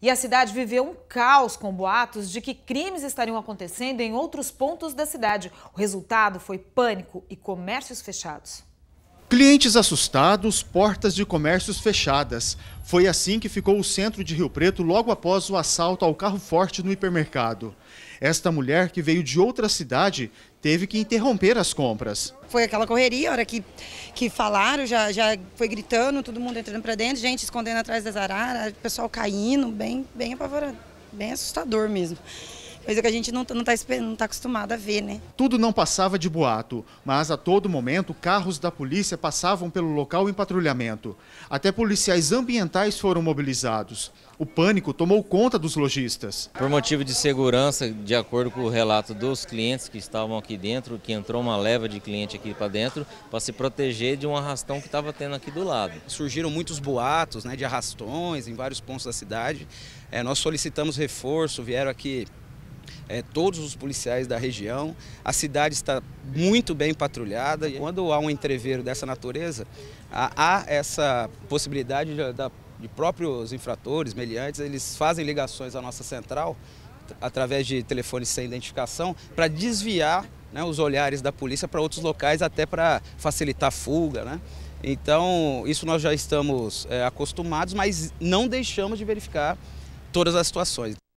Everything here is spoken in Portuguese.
E a cidade viveu um caos com boatos de que crimes estariam acontecendo em outros pontos da cidade. O resultado foi pânico e comércios fechados. Clientes assustados, portas de comércios fechadas. Foi assim que ficou o centro de Rio Preto logo após o assalto ao carro forte no hipermercado. Esta mulher, que veio de outra cidade, teve que interromper as compras. Foi aquela correria, a hora que, que falaram, já, já foi gritando, todo mundo entrando para dentro, gente escondendo atrás das araras, o pessoal caindo, bem, bem apavorado, bem assustador mesmo coisa que a gente não está tá não tá acostumado a ver, né? Tudo não passava de boato, mas a todo momento carros da polícia passavam pelo local em patrulhamento. Até policiais ambientais foram mobilizados. O pânico tomou conta dos lojistas. Por motivo de segurança, de acordo com o relato dos clientes que estavam aqui dentro, que entrou uma leva de cliente aqui para dentro, para se proteger de um arrastão que estava tendo aqui do lado. Surgiram muitos boatos né, de arrastões em vários pontos da cidade. É, nós solicitamos reforço, vieram aqui é, todos os policiais da região. A cidade está muito bem patrulhada. Quando há um entreveiro dessa natureza, há, há essa possibilidade de, de próprios infratores, meliantes, eles fazem ligações à nossa central através de telefones sem identificação para desviar né, os olhares da polícia para outros locais, até para facilitar a fuga. Né? Então, isso nós já estamos é, acostumados, mas não deixamos de verificar todas as situações.